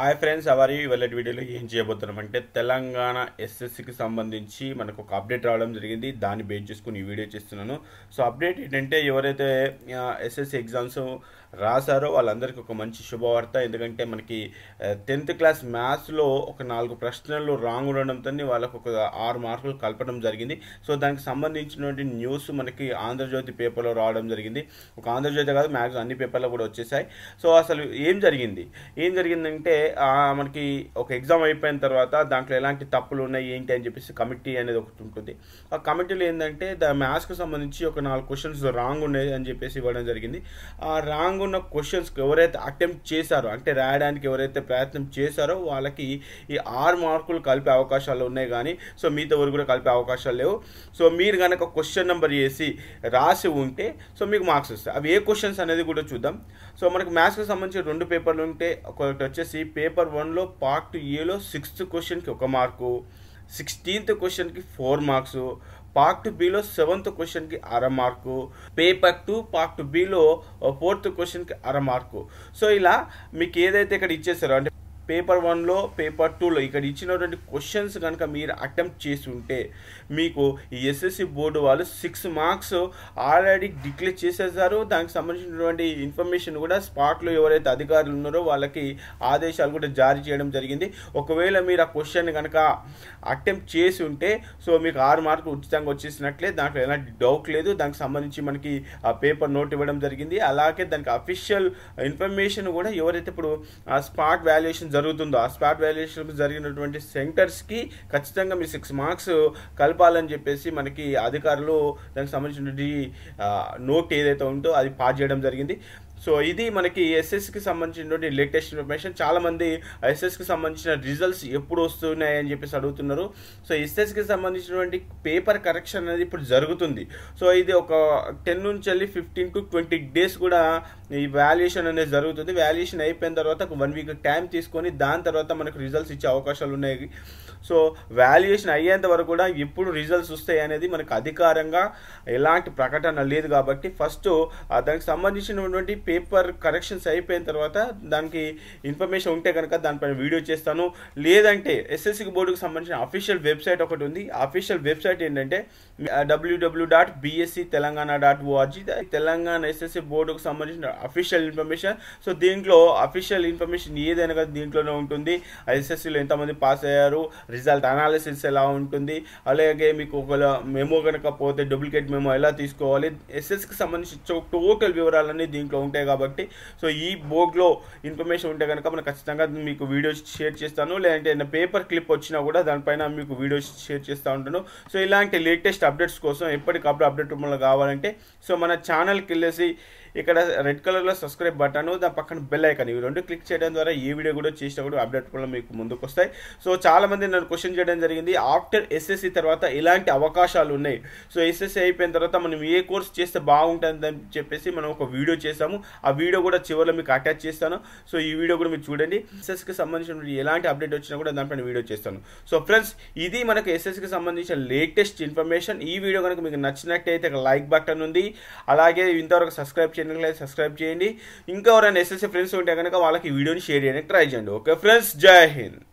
hi friends అవరి వెళ్ళే వీడియోలో ఏం చేయబోతున్నాం అంటే తెలంగాణ ఎస్ఎస్సికి సంబంధించి మనకు ఒక అప్డేట్ రావడం జరిగింది దాన్ని బేస్ చేసుకుని ఈ వీడియో చేస్తున్నాను సో అప్డేట్ ఏంటంటే ఎవరైతే ఎస్ఎస్సి ఎగ్జామ్స్ రాశారో వాళ్ళందరికీ ఒక మంచి శుభవార్త ఎందుకంటే మనకి టెన్త్ క్లాస్ మ్యాథ్స్లో ఒక నాలుగు ప్రశ్నలు రాంగ్ ఉండడంతో వాళ్ళకు ఒక ఆరు మార్కులు కలపడం జరిగింది సో దానికి సంబంధించినటువంటి న్యూస్ మనకి ఆంధ్రజ్యోతి పేపర్లో రావడం జరిగింది ఒక ఆంధ్రజ్యోతి కాదు మ్యాథ్స్ అన్ని పేపర్లో కూడా వచ్చేసాయి సో అసలు ఏం జరిగింది ఏం జరిగిందంటే మనకి ఒక ఎగ్జామ్ అయిపోయిన తర్వాత దాంట్లో ఎలాంటి తప్పులు ఉన్నాయి ఏంటి అని చెప్పేసి కమిటీ అనేది ఒకటి ఉంటుంది ఆ కమిటీలో ఏంటంటే దా మ్యాథ్స్కి సంబంధించి ఒక నాలుగు క్వశ్చన్స్ రాంగ్ ఉన్నాయి అని చెప్పేసి ఇవ్వడం జరిగింది ఆ రాంగ్ ఉన్న క్వశ్చన్స్కి ఎవరైతే అటెంప్ట్ చేశారో అంటే రాయడానికి ఎవరైతే ప్రయత్నం చేశారో వాళ్ళకి ఈ ఆరు మార్కులు కలిపే అవకాశాలు ఉన్నాయి కానీ సో మీతో వరకు కూడా కలిపే అవకాశాలు లేవు సో మీరు కనుక క్వశ్చన్ నెంబర్ వేసి రాసి ఉంటే సో మీకు మార్క్స్ వస్తాయి అవి ఏ క్వశ్చన్స్ అనేది కూడా చూద్దాం సో మనకి మ్యాథ్స్కి సంబంధించి రెండు పేపర్లు ఉంటే ఒకటి వచ్చేసి పేపర్ వన్లో పార్ట్ ఏలో సిక్స్త్ క్వశ్చన్కి ఒక మార్కు సిక్స్టీన్త్ క్వశ్చన్కి ఫోర్ మార్క్స్ పార్ట్ బిలో సెవెంత్ క్వశ్చన్కి అర మార్కు పేపర్ టూ పార్ట్ బిలో ఫోర్త్ క్వశ్చన్కి అర మార్కు సో ఇలా మీకు ఏదైతే ఇక్కడ ఇచ్చేసారో అంటే పేపర్ వన్లో పేపర్ టూలో ఇక్కడ ఇచ్చినటువంటి క్వశ్చన్స్ కనుక మీరు అటెంప్ట్ చేసి ఉంటే మీకు ఎస్ఎస్సి బోర్డు వాళ్ళు సిక్స్ మార్క్స్ ఆల్రెడీ డిక్లేర్ చేసేసారు దానికి సంబంధించినటువంటి ఇన్ఫర్మేషన్ కూడా స్పాట్లో ఎవరైతే అధికారులు ఉన్నారో వాళ్ళకి ఆదేశాలు కూడా జారీ చేయడం జరిగింది ఒకవేళ మీరు ఆ క్వశ్చన్ కనుక అటెంప్ట్ చేసి ఉంటే సో మీకు ఆరు మార్కులు ఉచితంగా వచ్చేసినట్లే దాంట్లో ఎలాంటి డౌట్ లేదు దానికి సంబంధించి మనకి ఆ పేపర్ నోట్ ఇవ్వడం జరిగింది అలాగే దానికి అఫీషియల్ ఇన్ఫర్మేషన్ కూడా ఎవరైతే ఇప్పుడు స్పాట్ వాల్యుయేషన్ జరుగుతుందో ఆ స్పాట్ వాల్యుయేషన్ జరిగినటువంటి సెంటర్స్కి ఖచ్చితంగా మీరు సిక్స్ మార్క్స్ కలపాలని చెప్పేసి మనకి అధికారులు దానికి సంబంధించిన నోట్ ఏదైతే ఉందో అది పాస్ చేయడం జరిగింది సో ఇది మనకి ఎస్ఎస్కి సంబంధించినటువంటి లేటెస్ట్ ఇన్ఫర్మేషన్ చాలామంది ఎస్ఎస్కి సంబంధించిన రిజల్ట్స్ ఎప్పుడు వస్తున్నాయి అని చెప్పేసి అడుగుతున్నారు సో ఎస్ఎస్కి సంబంధించినటువంటి పేపర్ కరెక్షన్ అనేది ఇప్పుడు జరుగుతుంది సో ఇది ఒక టెన్ నుంచి వెళ్ళి ఫిఫ్టీన్ టు ట్వంటీ డేస్ కూడా ఈ వాల్యుయేషన్ అనేది జరుగుతుంది వాల్యుయేషన్ అయిపోయిన తర్వాత ఒక వన్ వీక్ టైం తీసుకొని దాని తర్వాత మనకు రిజల్ట్స్ ఇచ్చే అవకాశాలు ఉన్నాయి సో వాల్యుయేషన్ అయ్యేంత వరకు కూడా ఎప్పుడు రిజల్ట్స్ వస్తాయి అనేది మనకు అధికారంగా ఎలాంటి ప్రకటన లేదు కాబట్టి ఫస్ట్ దానికి సంబంధించినటువంటి పేపర్ కరెక్షన్స్ అయిపోయిన తర్వాత దానికి ఇన్ఫర్మేషన్ ఉంటే కనుక దానిపైన వీడియో చేస్తాను లేదంటే ఎస్ఎస్సి బోర్డుకు సంబంధించిన అఫీషియల్ వెబ్సైట్ ఒకటి ఉంది అఫీషియల్ వెబ్సైట్ ఏంటంటే డబ్ల్యూడబ్ల్యూ dot BSC Telangana dot ORG Telangana SSC బోర్డుకు సంబంధించిన అఫీషియల్ ఇన్ఫర్మేషన్ సో దీంట్లో అఫీషియల్ ఇన్ఫర్మేషన్ ఏదైనా కదా దీంట్లోనే ఉంటుంది ఎస్ఎస్సిలో ఎంతమంది పాస్ అయ్యారు రిజల్ట్ అనాలిసిస్ ఎలా ఉంటుంది అలాగే మీకు ఒకవేళ మెమో కనుక పోతే డూప్లికేట్ మెమో ఎలా తీసుకోవాలి ఎస్ఎస్కి సంబంధించి టోటల్ వివరాలన్నీ దీంట్లో ఉంటాయి ఉంటాయి కాబట్టి సో ఈ బోర్డ్లో ఇన్ఫర్మేషన్ ఉంటే కనుక మనం ఖచ్చితంగా మీకు వీడియోస్ షేర్ చేస్తాను లేదంటే ఏదైనా పేపర్ క్లిప్ వచ్చినా కూడా దానిపైన మీకు వీడియోస్ షేర్ చేస్తూ ఉంటాను సో ఇలాంటి లేటెస్ట్ అప్డేట్స్ కోసం ఎప్పటికప్పుడు అప్డేట్ మనం కావాలంటే సో మన ఛానల్కి వెళ్ళేసి ఇక్కడ రెడ్ కలర్లో సబ్స్క్రైబ్ బటన్ దాని పక్కన బెల్ ఐకన్ ఇవి రెండు క్లిక్ చేయడం ద్వారా ఈ వీడియో కూడా కూడా అప్డేట్ కూడా మీకు ముందుకు వస్తాయి సో చాలామంది నన్ను క్వశ్చన్ చేయడం జరిగింది ఆఫ్టర్ ఎస్ఎస్సి తర్వాత ఎలాంటి అవకాశాలు ఉన్నాయి సో ఎస్ఎస్సి అయిపోయిన తర్వాత మనం ఏ కోర్స్ చేస్తే బాగుంటుందని చెప్పేసి మనం ఒక వీడియో చేసాము ఆ వీడియో కూడా చివరిలో మీకు అటాచ్ చేస్తాను సో ఈ వీడియో కూడా మీరు చూడండి ఎస్ఎస్కి సంబంధించిన ఎలాంటి అప్డేట్ వచ్చినా కూడా దానిపైన వీడియో చేస్తాను సో ఫ్రెండ్స్ ఇది మనకు ఎస్ఎస్కి సంబంధించిన లేటెస్ట్ ఇన్ఫర్మేషన్ ఈ వీడియో కనుక మీకు నచ్చినట్టయితే లైక్ బటన్ ఉంది అలాగే ఇంతవరకు సబ్స్క్రైబ్ చేయండి ఛానల్కి అయితే సబ్స్క్రైబ్ చేయండి ఇంకా ఎవరైనా ఎస్ఎస్ఏ ఫ్రెండ్స్ ఉంటే కనుక వాళ్ళకి వీడియోని షేర్ చేయడానికి ట్రై చేయండి ఓకే ఫ్రెండ్స్ జై హింద్